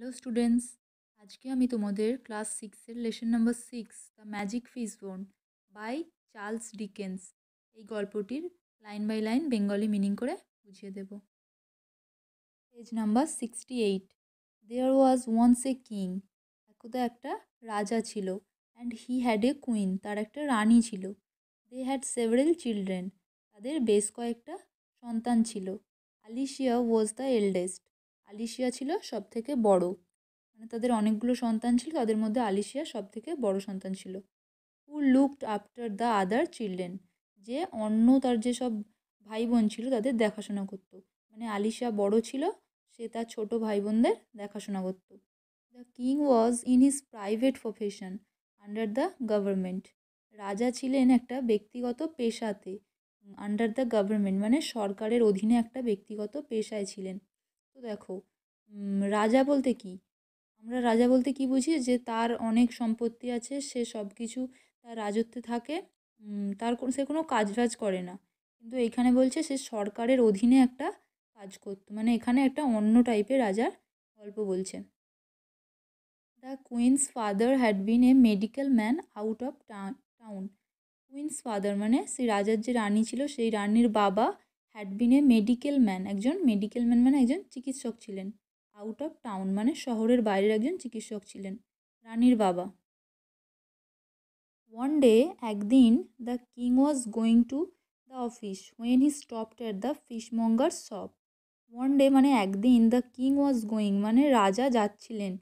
Hello students আজকে আমি তোমাদের ক্লাস সিক্সের lesson number six the magic fish bone by Charles Dickens এই গল্পটির line by line Bengali meaning করে বুঝিয়ে দেব page number sixty eight there was once a king একদা একটা রাজা ছিল and he had a queen তার একটা রানী ছিল দে হ্যাড সেভারেল চিলড্রেন তাদের বেশ কয়েকটা সন্তান ছিল আলিশিয়া ওয়াজ দ্য এল্ডেস্ট আলিশিয়া ছিল সব থেকে বড় মানে তাদের অনেকগুলো সন্তান ছিল তাদের মধ্যে আলিশিয়া সব থেকে বড় সন্তান ছিল who looked after the other children যে অন্য তার যে সব ভাই বোন ছিল তাদের দেখাশোনা করত মানে আলিশিয়া বড় ছিল সে তার ছোট ভাই বোনদের দেখাশোনা করত the king was in his private profession under the government রাজা ছিলেন একটা ব্যক্তিগত পেশাতে আন্ডার দ্য গভর্নমেন্ট মানে সরকারের অধীনে একটা ব্যক্তিগত পেশায় ছিলেন তো দেখো রাজা বলতে কি আমরা রাজা বলতে কি বুঝি যে তার অনেক সম্পত্তি আছে সে সব কিছু তার রাজত্বে থাকে তার সে কোনো কাজ বাজ করে না কিন্তু এখানে বলছে সে সরকারের অধীনে একটা কাজ করতো মানে এখানে একটা অন্য টাইপের রাজার গল্প বলছে the queen's father had been a medical man out of town queen's father মানে সেই রাজার যে রানী ছিল সেই রানীর বাবা had been a medical man একজন মেডিকেল ম্যান মানে একজন চিকিৎসক ছিলেন আউট অফ টাউন মানে শহরের বাইরের একজন চিকিৎসক ছিলেন রানীর বাবা ওয়ান ডে একদিন the king was going to the office when he stopped at the fishmonger shop one day মানে একদিন দ্য কিং ওয়াজ গোয়িং মানে রাজা যাচ্ছিলেন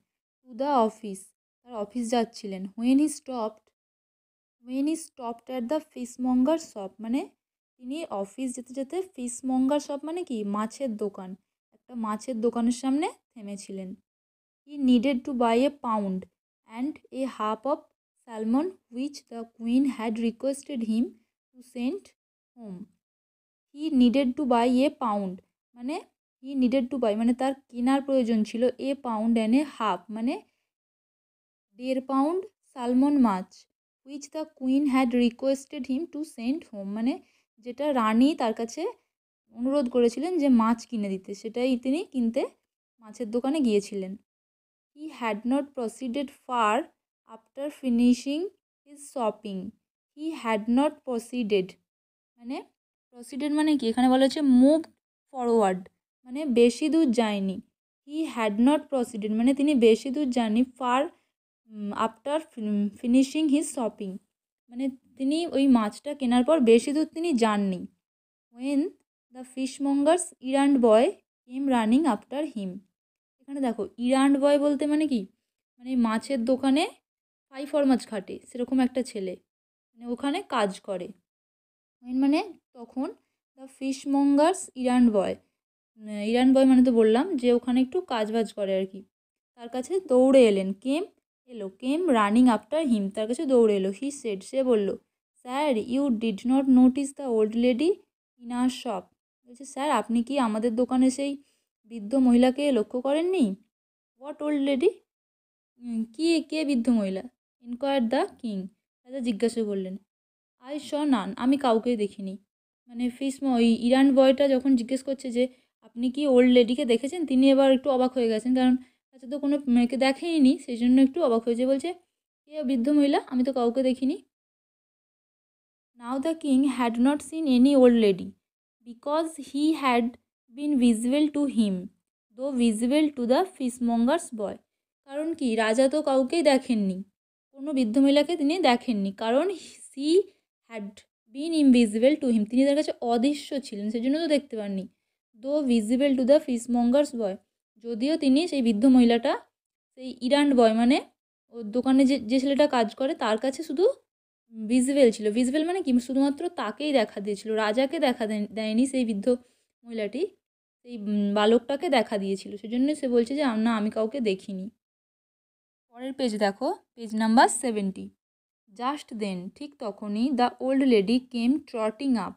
টু দ্য অফিস তার অফিস যাচ্ছিলেন when he stopped when he stopped at the fishmonger shop মানে তিনি office যেতে যেতে মঙ্গার শপ মানে কি মাছের দোকান একটা মাছের দোকানের সামনে থেমেছিলেন he needed to buy a pound and a half of salmon which the queen had requested him to send home he needed to buy a pound মানে হি নিডেড টু বাই মানে তার কেনার প্রয়োজন ছিল a pound and a half মানে দেড় pound salmon মাছ which the queen had requested him to send home মানে যেটা রানী তার কাছে অনুরোধ করেছিলেন যে মাছ কিনে দিতে সেটাই তিনি কিনতে মাছের দোকানে গিয়েছিলেন he had not proceeded far after finishing his shopping he had not proceeded মানে প্রসিডেড মানে কি এখানে বলা হচ্ছে মুভ ফরওয়ার্ড মানে বেশি দূর যায়নি হি হ্যাড নট প্রসিডেড মানে তিনি বেশি দূর যাননি far after finishing his shopping মানে তিনি ওই মাছটা কেনার পর বেশি দূর তিনি যাননি when the fishmonger's errand boy came running after him এখানে দেখো ইরান্ড বয় বলতে মানে কি মানে মাছের দোকানে ফাই ফরমাজ খাটে সেরকম একটা ছেলে মানে ওখানে কাজ করে ওয়েন মানে তখন the fishmonger's errand boy Iran বয় মানে তো বললাম যে ওখানে একটু কাজ বাজ করে আর কি তার কাছে দৌড়ে এলেন কেম এলো কেম রানিং আফটার হিম তার কাছে দৌড়ে এলো হি সেড সে বললো sir you did not notice the old lady in our shop বলছে স্যার আপনি কি আমাদের দোকানে সেই বৃদ্ধ মহিলাকে লক্ষ্য করেননি হোয়াট ওল্ড লেডি কি কে বৃদ্ধ মহিলা ইনকোয়ার দ্য কিং রাজা জিজ্ঞাসা করলেন আই শ নান আমি কাউকে দেখিনি মানে ফিস ওই ইরান বয়টা যখন জিজ্ঞেস করছে যে আপনি কি ওল্ড লেডিকে দেখেছেন তিনি এবার একটু অবাক হয়ে গেছেন কারণ আচ্ছা তো কোনো মেয়েকে দেখেইনি সেই জন্য একটু অবাক হয়েছে বলছে কে বৃদ্ধ মহিলা আমি তো কাউকে দেখিনি Now the king had not seen any old lady, because he had been visible to him, though visible to the fishmonger's boy. কারণ কি রাজা তো কাউকেই দেখেননি কোনো বৃদ্ধ মহিলাকে তিনি দেখেননি কারণ she had been invisible to him তিনি তার কাছে অদৃশ্য ছিলেন সেজন্য তো দেখতে পাননি though visible to the fishmonger's boy যদিও তিনি সেই বৃদ্ধ মহিলাটা সেই ইরান্ড বয় মানে ওর দোকানে যে যে ছেলেটা কাজ করে তার কাছে শুধু ভিজুয়েল ছিল ভিজুয়েল মানে কি শুধুমাত্র তাকেই দেখা দিয়েছিল রাজাকে দেখা দেয়নি সেই বৃদ্ধ মহিলাটি সেই বালকটাকে দেখা দিয়েছিল সেজন্য সে বলছে যে না আমি কাউকে দেখিনি পরের পেজ দেখো page number seventy just then ঠিক তখনই the old lady came trotting up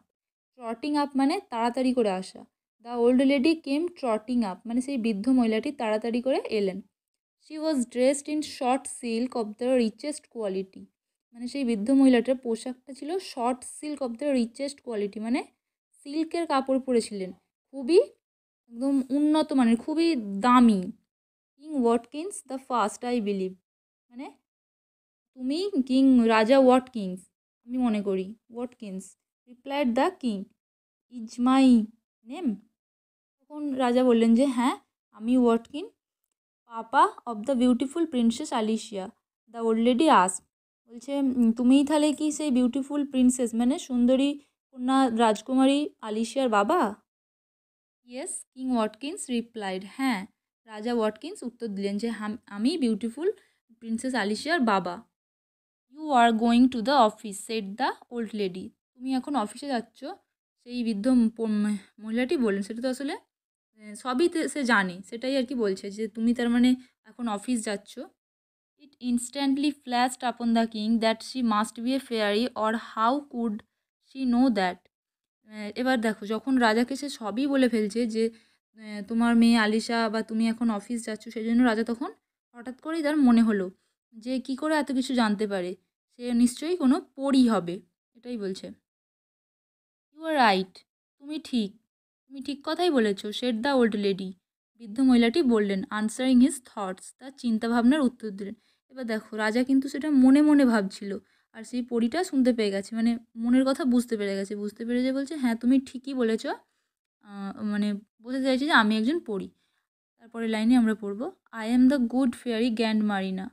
trotting up মানে তাড়াতাড়ি করে আসা the old lady came trotting up মানে সেই বৃদ্ধ মহিলাটি তাড়াতাড়ি করে এলেন she was dressed in short silk of the richest quality মানে সেই বৃদ্ধ মহিলাটার পোশাকটা ছিল short silk of the richest quality মানে সিল্কের কাপড় পরেছিলেন খুবই একদম উন্নত মানের খুবই দামি king Watkins the first I believe মানে তুমি কিং রাজা কিংস আমি মনে করি Watkins replied the king is my name তখন রাজা বললেন যে হ্যাঁ আমি Watkin papa of the beautiful princess Alicia the old lady ask বলছে তুমিই তাহলে কি সেই বিউটিফুল প্রিন্সেস মানে সুন্দরী কন্যা রাজকুমারী আলিশিয়ার বাবা ইয়েস কিং ওয়াটকিন্স রিপ্লাইড হ্যাঁ রাজা ওয়াটকিন্স উত্তর দিলেন যে আমি বিউটিফুল প্রিন্সেস আলিশিয়ার বাবা you are going to the office said the old lady তুমি এখন অফিসে যাচ্ছ সেই বৃদ্ধ মহিলাটি বললেন সেটা তো আসলে সবই সে জানে সেটাই আর কি বলছে যে তুমি তার মানে এখন অফিস যাচ্ছ It instantly flashed upon the king that she must be a fairy or how could she know that এবার দেখো যখন রাজাকে সে সবই বলে ফেলছে যে তোমার মেয়ে আলিশা বা তুমি এখন অফিস যাচ্ছ সেই জন্য রাজা তখন হঠাৎ করেই তার মনে হলো যে কি করে এত কিছু জানতে পারে সে নিশ্চয়ই কোনো পড়ি হবে এটাই বলছে ইউ আর রাইট তুমি ঠিক তুমি ঠিক কথাই বলেছ শেড দ্য ওল্ড লেডি বৃদ্ধ মহিলাটি বললেন আনসারিং হিজ থটস তার চিন্তাভাবনার উত্তর দিলেন এবার দেখো রাজা কিন্তু সেটা মনে মনে ভাবছিল আর সেই পরীটা শুনতে পেয়ে গেছে মানে মনের কথা বুঝতে পেরে গেছে বুঝতে পেরে যে বলছে হ্যাঁ তুমি ঠিকই বলেছ মানে বোঝাতে চাইছি যে আমি একজন পড়ি তারপরে লাইনে আমরা পড়বো I am the good fairy grand Marina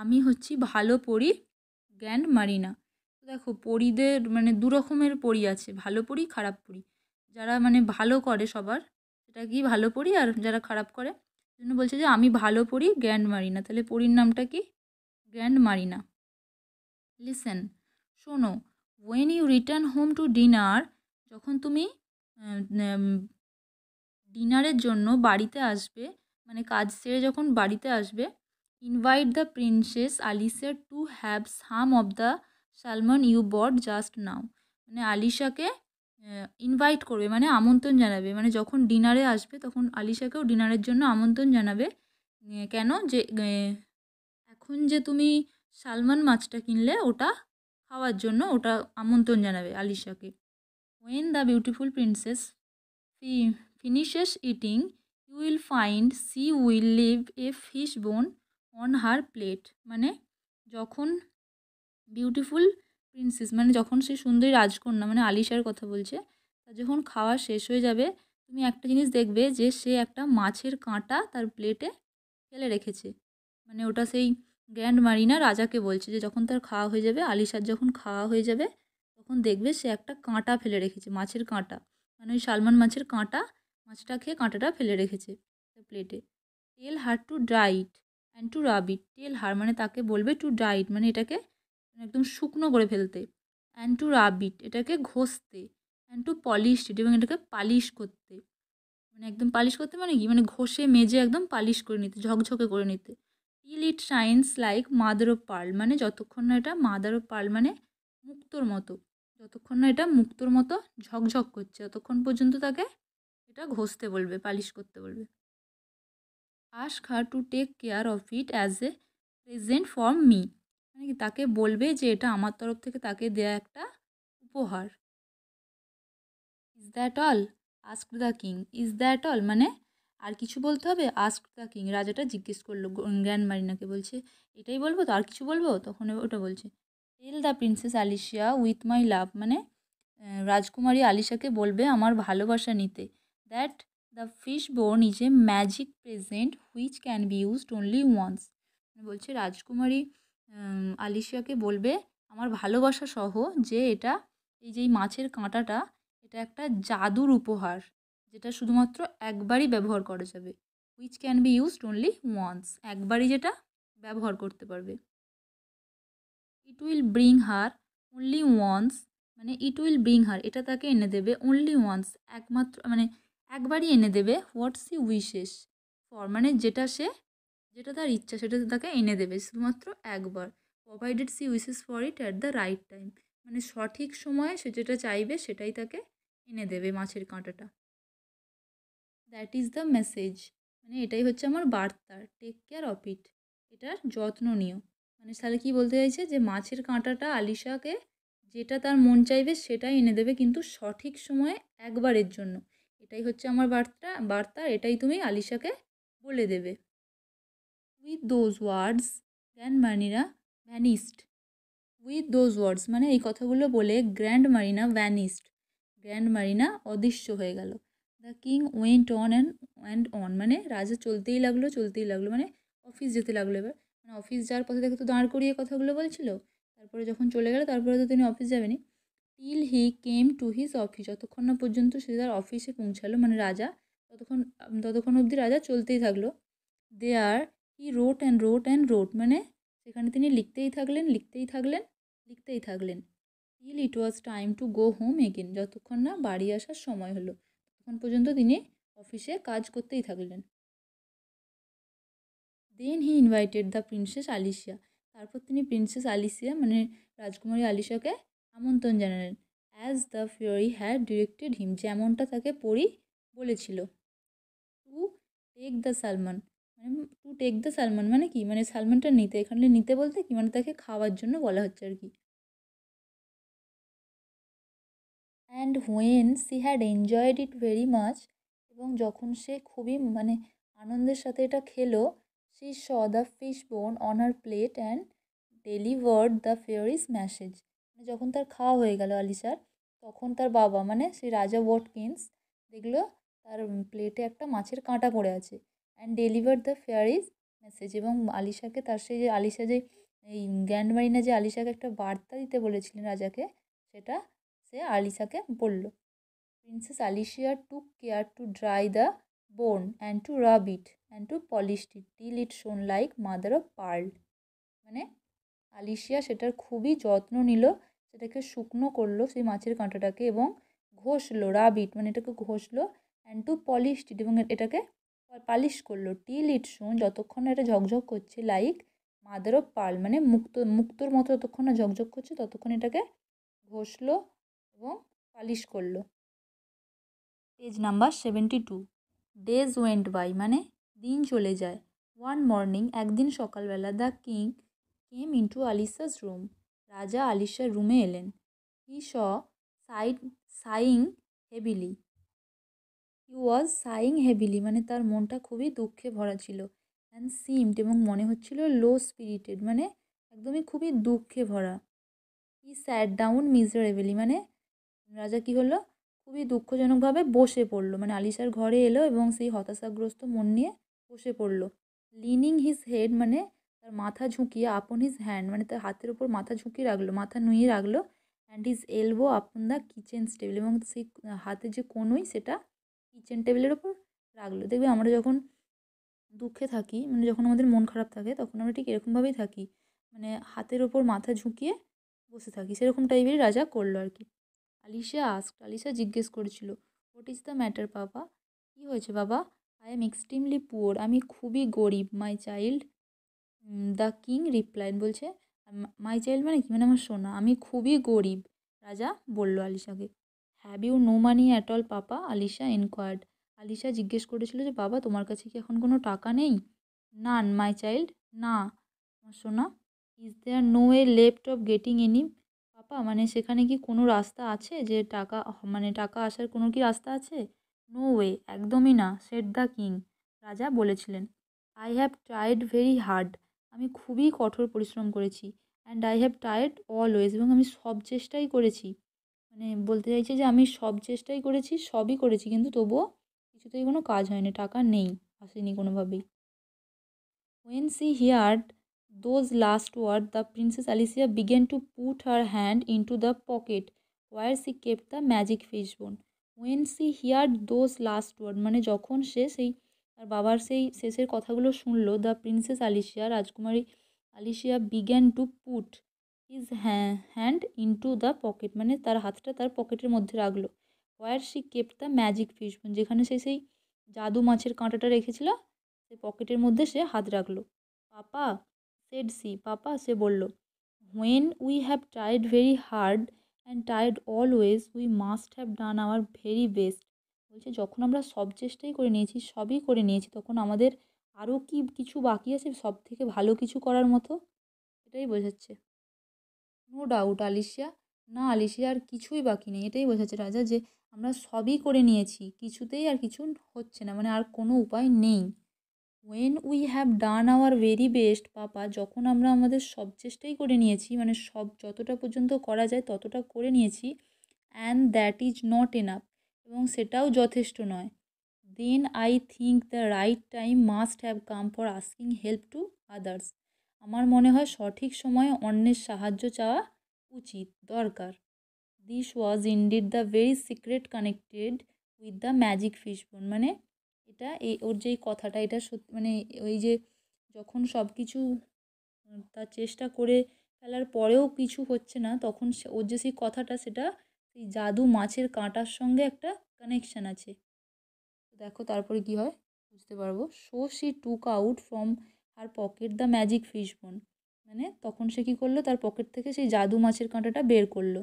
আমি হচ্ছি ভালো পড়ি গ্যান্ড মারিনা দেখো পড়িদের মানে দু রকমের আছে ভালো পড়ি খারাপ পড়ি যারা মানে ভালো করে সবার সেটা কি ভালো পড়ি আর যারা খারাপ করে জন্য বলছে যে আমি ভালো পড়ি গ্র্যান্ড মারিনা তাহলে পড়ির নামটা কি গ্র্যান্ড মারিনা লিসেন শোনো when you return home to dinner যখন তুমি ডিনারের জন্য বাড়িতে আসবে মানে কাজ সেরে যখন বাড়িতে আসবে ইনভাইট দ্য প্রিন্সেস আলিসের to have some of the salmon you bought just now মানে আলিশাকে ইনভাইট করবে মানে আমন্ত্রণ জানাবে মানে যখন ডিনারে আসবে তখন আলিশাকেও ডিনারের জন্য আমন্ত্রণ জানাবে কেন যে এখন যে তুমি সালমান মাছটা কিনলে ওটা খাওয়ার জন্য ওটা আমন্ত্রণ জানাবে আলিশাকে when the beautiful princess finishes eating you will find she will leave a fish bone on her plate মানে যখন বিউটিফুল প্রিন্সেস মানে যখন সে সুন্দরী রাজকন্যা মানে আলিশার কথা বলছে যখন খাওয়া শেষ হয়ে যাবে তুমি একটা জিনিস দেখবে যে সে একটা মাছের কাঁটা তার প্লেটে ফেলে রেখেছে মানে ওটা সেই গ্র্যান্ড মারিনা রাজাকে বলছে যে যখন তার খাওয়া হয়ে যাবে আলিশার যখন খাওয়া হয়ে যাবে তখন দেখবে সে একটা কাঁটা ফেলে রেখেছে মাছের কাঁটা মানে ওই সালমান মাছের কাঁটা মাছটা খেয়ে কাঁটাটা ফেলে রেখেছে তার প্লেটে tell her to dry it and to rub it tell her মানে তাকে বলবে টু ড্রাইট মানে এটাকে একদম শুকনো করে ফেলতে অ্যান্ড টু রাবিট এটাকে ঘষতে অ্যান্ড টু পলিশ ইট এবং এটাকে পালিশ করতে মানে একদম পালিশ করতে মানে কি মানে ঘষে মেজে একদম পালিশ করে নিতে ঝকঝকে করে নিতে till it shines like mother of pearl মানে যতক্ষণ না এটা মাদার অফ পার্ল মানে মুক্তোর মতো যতক্ষণ না এটা মুক্তোর মতো ঝকঝক করছে ততক্ষণ পর্যন্ত তাকে এটা ঘষতে বলবে পালিশ করতে বলবে ask her to take care of it as a present for me মানে তাকে বলবে যে এটা আমার তরফ থেকে তাকে দেয়া একটা উপহার is that all ask the king is that all মানে আর কিছু বলতে হবে আস্ক দ্য কিং রাজাটা জিজ্ঞেস করলো গ্র্যান্ড মারিনাকে বলছে এটাই বলবো তো আর কিছু বলবো তখন ওটা বলছে tell the princess Alicia with my love মানে রাজকুমারী আলিশাকে বলবে আমার ভালোবাসা নিতে that the fish bone is a magic present which can be used only once বলছে রাজকুমারী আলিশিয়াকে বলবে আমার ভালোবাসা সহ যে এটা এই যে মাছের কাঁটাটা এটা একটা জাদুর উপহার যেটা শুধুমাত্র একবারই ব্যবহার করা যাবে which can be used only once একবারই যেটা ব্যবহার করতে পারবে it will bring her only once মানে ইট উইল ব্রিং হার এটা তাকে এনে দেবে অনলি ওয়ান্স একমাত্র মানে একবারই এনে দেবে হোয়াটস ই উইশেস ফর মানে যেটা সে যেটা তার ইচ্ছা সেটা তাকে এনে দেবে শুধুমাত্র একবার provided she wishes for it at the right time মানে সঠিক সময়ে সে যেটা চাইবে সেটাই তাকে এনে দেবে মাছের কাঁটাটা দ্যাট ইজ দ্য মেসেজ মানে এটাই হচ্ছে আমার বার্তা টেক কেয়ার অফ ইট এটার যত্ন নিও মানে তাহলে কী বলতে চাইছে যে মাছের কাঁটাটা আলিশাকে যেটা তার মন চাইবে সেটাই এনে দেবে কিন্তু সঠিক সময়ে একবারের জন্য এটাই হচ্ছে আমার বার্তা বার্তা এটাই তুমি আলিশাকে বলে দেবে with those words grand Marina vanished with those words মানে এই কথাগুলো বলে grand Marina vanished grand Marina অদৃশ্য হয়ে গেল the king went on and and on মানে রাজা চলতেই লাগলো চলতেই লাগলো মানে অফিস যেতে লাগলো এবার মানে অফিস যাওয়ার পথে দেখে তো দাঁড় করিয়ে কথাগুলো বলছিল তারপরে যখন চলে গেল তারপরে তো তিনি অফিস যাবেনি till he came to his office যতক্ষণ না পর্যন্ত সে তার অফিসে পৌঁছালো মানে রাজা ততক্ষণ ততক্ষণ অবধি রাজা চলতেই থাকলো দে আর হি রোট অ্যান্ড রোট অ্যান্ড রোট মানে সেখানে তিনি লিখতেই থাকলেন লিখতেই থাকলেন লিখতেই থাকলেন till it was time to go home again যতক্ষণ না বাড়ি আসার সময় হলো ততক্ষণ পর্যন্ত তিনি অফিসে কাজ করতেই থাকলেন then he invited the princess Alicia তারপর তিনি প্রিন্সেস আলিশিয়া মানে রাজকুমারী আলিশাকে আমন্ত্রণ জানালেন as the fairy had directed him যেমনটা তাকে পড়ি বলেছিল to take the salmon to take the salmon মানে কি মানে সালমানটা নিতে এখানে নিতে বলতে কি মানে তাকে খাওয়ার জন্য বলা হচ্ছে আর কি and when she had enjoyed it very much এবং যখন সে খুবই মানে আনন্দের সাথে এটা খেলো she saw the fish bone on her plate and delivered the fairy's message যখন তার খাওয়া হয়ে গেল আলিসার তখন তার বাবা মানে সেই রাজা ওয়াটকিন্স দেখলো তার প্লেটে একটা মাছের কাঁটা পড়ে আছে and deliver the fairy's message এবং আলিশাকে তার সেই যে আলিশা যে এই গ্র্যান্ড মারিনা যে আলিশাকে একটা বার্তা দিতে বলেছিলেন রাজাকে সেটা সে আলিশাকে বলল princess Alicia took care to dry the bone and to rub it and to polish it till it shone like mother of pearl মানে আলিশিয়া সেটার খুবই যত্ন নিল সেটাকে শুকনো করলো সেই মাছের কাঁটাটাকে এবং ঘষলো রাবিট মানে এটাকে ঘষলো অ্যান্ড টু পলিশ ইট এবং এটাকে পালিশ করলো টিল ইট শুন যতক্ষণ এটা ঝকঝক করছে লাইক মাদার অফ পার্ল মানে মুক্ত মুক্তর মতো যতক্ষণ না ঝকঝক করছে ততক্ষণ এটাকে ঘষলো এবং পালিশ করলো page number seventy two days went by মানে দিন চলে যায় ওয়ান মর্নিং একদিন সকালবেলা the king came into Alicia's room রাজা আলিসার রুমে এলেন he sat sighed sighing heavily he was sighing heavily মানে তার মনটা খুবই দুঃখে ভরা ছিল অ্যান্ড সিমড এবং মনে হচ্ছিল লো স্পিরিটেড মানে একদমই খুবই দুঃখে ভরা হি স্যাড ডাউন মিজারেবেলি মানে রাজা কি হলো খুবই দুঃখজনকভাবে বসে পড়লো মানে আলিশার ঘরে এলো এবং সেই হতাশাগ্রস্ত মন নিয়ে বসে পড়লো লিনিং হিজ হেড মানে তার মাথা ঝুঁকিয়ে আপন হিজ হ্যান্ড মানে তার হাতের ওপর মাথা ঝুঁকিয়ে রাখলো মাথা নুয়ে রাখলো and his elbow upon the kitchen table এবং সেই হাতে যে কনুই সেটা কিচেন টেবিলের ওপর রাখলো দেখবে আমরা যখন দুঃখে থাকি মানে যখন আমাদের মন খারাপ থাকে তখন আমরা ঠিক এরকমভাবেই থাকি মানে হাতের ওপর মাথা ঝুঁকিয়ে বসে থাকি সেরকম টাইপেরই রাজা করলো আর কি আলিশা আস্ক আলিশা জিজ্ঞেস করেছিল হোয়াট ইজ দ্য ম্যাটার বাবা কী হয়েছে বাবা আই এম এক্সট্রিমলি পুয়ার আমি খুবই গরিব my child the king replied বলছে মাই চাইল্ড মানে কি মানে আমার সোনা আমি খুবই গরিব রাজা বলল আলিশাকে have you no money at all papa Alicia enquired Alicia জিজ্ঞেস করেছিল যে বাবা তোমার কাছে কি এখন কোনো টাকা নেই নান মাই চাইল্ড না শোনা সোনা is there no way left of getting any papa মানে সেখানে কি কোনো রাস্তা আছে যে টাকা মানে টাকা আসার কোনো কি রাস্তা আছে নো ওয়ে একদমই না সেট দ্য কিং রাজা বলেছিলেন I have tried very hard আমি খুবই কঠোর পরিশ্রম করেছি and I have tired always এবং আমি সব চেষ্টাই করেছি মানে বলতে চাইছে যে আমি সব চেষ্টাই করেছি সবই করেছি কিন্তু তবুও কিছুতেই কোনো কাজ হয়নি টাকা নেই আসেনি কোনোভাবেই when she heard those last word the princess Alicia began to put her hand into the pocket where she kept the magic fish bone when she heard those last word মানে যখন সে সেই তার বাবার সেই শেষের কথাগুলো শুনলো দ্য প্রিন্সেস আলিশিয়া রাজকুমারী আলিশিয়া began to put his hand into the pocket মানে তার হাতটা তার পকেটের মধ্যে রাখলো where she kept the magic fish bone যেখানে সে সেই জাদু মাছের কাঁটাটা রেখেছিল সে পকেটের মধ্যে সে হাত রাখলো পাপা সেড সি পাপা সে বলল when we have tried very hard and tired always we must have done our very best বলছে যখন আমরা সব চেষ্টাই করে নিয়েছি সবই করে নিয়েছি তখন আমাদের আরও কি কিছু বাকি আছে সব থেকে ভালো কিছু করার মতো এটাই বোঝাচ্ছে নো ডাউট আলিশিয়া না আলিশিয়া আর কিছুই বাকি নেই এটাই বোঝাচ্ছে রাজা যে আমরা সবই করে নিয়েছি কিছুতেই আর কিছু হচ্ছে না মানে আর কোনো উপায় নেই when we have done our very best papa যখন আমরা আমাদের সব চেষ্টাই করে নিয়েছি মানে সব যতটা পর্যন্ত করা যায় ততটা করে নিয়েছি and that is not enough এবং সেটাও যথেষ্ট নয় then I think the right time must have come for asking help to others আমার মনে হয় সঠিক সময়ে অন্যের সাহায্য চাওয়া উচিত দরকার this was indeed the very secret connected with the magic fishbone মানে এটা এই ওর যেই কথাটা এটা সত্যি মানে ওই যে যখন সব কিছু তার চেষ্টা করে ফেলার পরেও কিছু হচ্ছে না তখন ওর যে সেই কথাটা সেটা সেই জাদু মাছের কাঁটার সঙ্গে একটা কানেকশান আছে দেখো তারপরে কি হয় বুঝতে পারবো so she took out from her pocket the magic fish bone মানে তখন সে কী করলো তার পকেট থেকে সেই জাদু মাছের কাঁটাটা বের করলো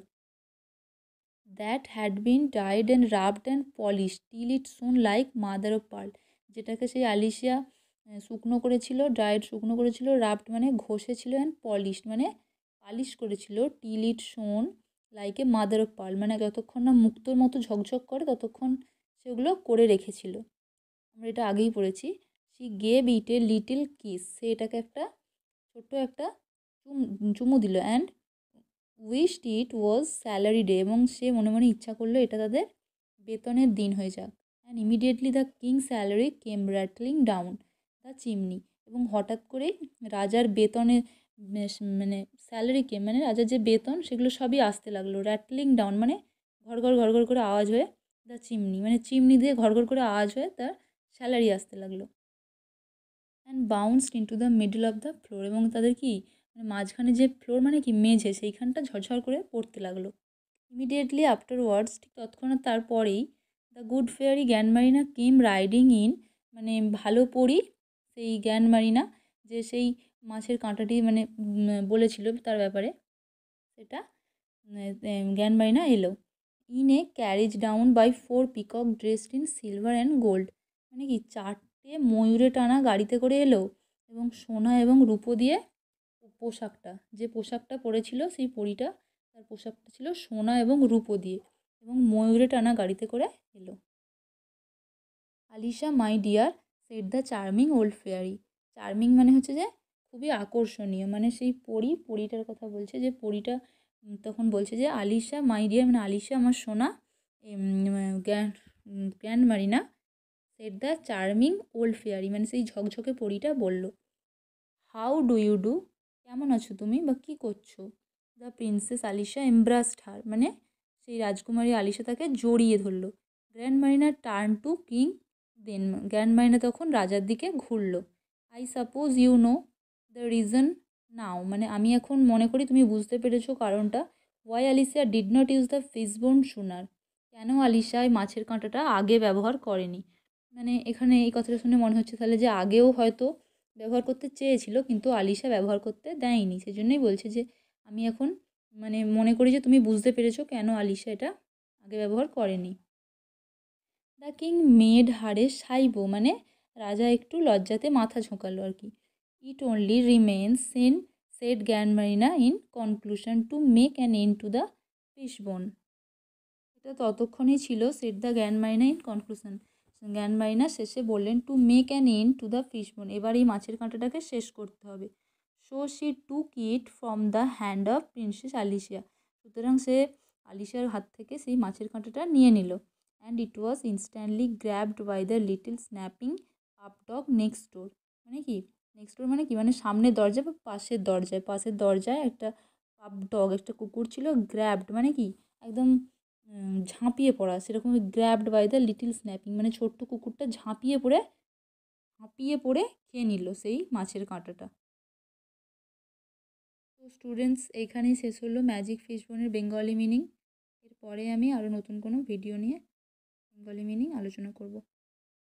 দ্যাট হ্যাড বিন ডাইড and rubbed and polish till it shone like mother of pearl যেটাকে সেই আলিশিয়া শুকনো করেছিল ড্রাইড শুকনো করেছিল রাবড মানে ঘষেছিল অ্যান্ড পলিশ মানে পালিশ করেছিল টিল ইট শোন লাইকে মাদার অফ পার্ল মানে যতক্ষণ না মুক্তোর মতো ঝকঝক করে ততক্ষণ সেগুলো করে রেখেছিল আমরা এটা আগেই পড়েছি she gave it a little kiss সে এটাকে একটা ছোট্ট একটা চুমু দিল and wished it was salary day এবং সে মনে মনে ইচ্ছা করলো এটা তাদের বেতনের দিন হয়ে যাক and immediately the king salary came rattling down the chimney এবং হঠাৎ করেই রাজার বেতনে মানে স্যালারি কেম মানে রাজার যে বেতন সেগুলো সবই আসতে লাগলো র্যাটলিং ডাউন মানে ঘর ঘর ঘর ঘর করে আওয়াজ হয়ে দ্য চিমনি মানে চিমনি দিয়ে ঘর ঘর করে আওয়াজ হয়ে তার স্যালারি আসতে লাগলো and bounced into the middle of the floor এবং তাদের কি মানে মাঝখানে যে ফ্লোর মানে কি মেঝে সেইখানটা ঝরঝর করে পড়তে লাগলো ইমিডিয়েটলি আফটার ওয়ার্ডস ঠিক তৎক্ষণাৎ তারপরেই the good fairy grand Marina came riding in মানে ভালো পড়ি সেই গ্যানমারিনা যে সেই মাছের কাঁটাটি মানে বলেছিল তার ব্যাপারে সেটা গ্যানমারিনা মানে, এলো in a carriage drawn by four peacock dressed in silver and gold মানে কি চার সে ময়ূরে টানা গাড়িতে করে এলো এবং সোনা এবং রূপো দিয়ে পোশাকটা যে পোশাকটা পরেছিল সেই পরিটা তার পোশাকটা ছিল সোনা এবং রূপো দিয়ে এবং ময়ূরে টানা গাড়িতে করে এলো Alicia my dear said the charming old fairy charming মানে হচ্ছে যে খুবই আকর্ষণীয় মানে সেই পরি পরিটার কথা বলছে যে পরিটা তখন বলছে যে আলিশা মাই ডিয়ার মানে আলিশা আমার সোনা grand grand Marina said the charming old fairy মানে সেই ঝকঝকে পরিটা বলল হাউ ডু ইউ ডু কেমন আছো তুমি বা কী করছো the princess Alicia embraced her মানে সেই রাজকুমারী আলিশা তাকে জড়িয়ে ধরল grand Marina turn to king then grand Marina তখন রাজার দিকে ঘুরল I suppose you know the reason now মানে আমি এখন মনে করি তুমি বুঝতে পেরেছো কারণটা why Alicia did not use the fishbone sooner কেন আলিশায় মাছের কাঁটাটা আগে ব্যবহার করেনি মানে এখানে এই কথাটা শুনে মনে হচ্ছে তাহলে যে আগেও হয়তো ব্যবহার করতে চেয়েছিল কিন্তু আলিশা ব্যবহার করতে দেয়নি সেজন্যই বলছে যে আমি এখন মানে মনে করি যে তুমি বুঝতে পেরেছো কেন আলিশা এটা আগে ব্যবহার করেনি দ্য কিং মেড হারে সাইব মানে রাজা একটু লজ্জাতে মাথা ঝোঁকালো আর কি it only remains then said grand Marina in conclusion to make an end to the bone এটা ততক্ষণই ছিল said the grand Marina in conclusion জ্ঞানমারিনা শেষে বললেন to make an end to the fishbone এবার এই মাছের কাঁটাটাকে শেষ করতে হবে so she took it from the hand of princess Alicia সুতরাং সে আলিশিয়ার হাত থেকে সেই মাছের কাঁটাটা নিয়ে নিল and it was instantly grabbed by the little snapping up next door মানে কি নেক্সট ডোর মানে কি মানে সামনের দরজা বা পাশের দরজায় পাশের দরজায় একটা পাপ ডগ একটা কুকুর ছিল গ্র্যাবড মানে কি একদম ঝাঁপিয়ে পড়া সেরকম grabbed by the little snapping মানে ছোট্ট কুকুরটা ঝাঁপিয়ে পড়ে ঝাঁপিয়ে পড়ে খেয়ে নিল সেই মাছের কাঁটাটা তো স্টুডেন্টস এইখানেই শেষ হলো ম্যাজিক ফিশবনের বেঙ্গলি মিনিং এরপরে আমি আরও নতুন কোনো ভিডিও নিয়ে বেঙ্গলি মিনিং আলোচনা করব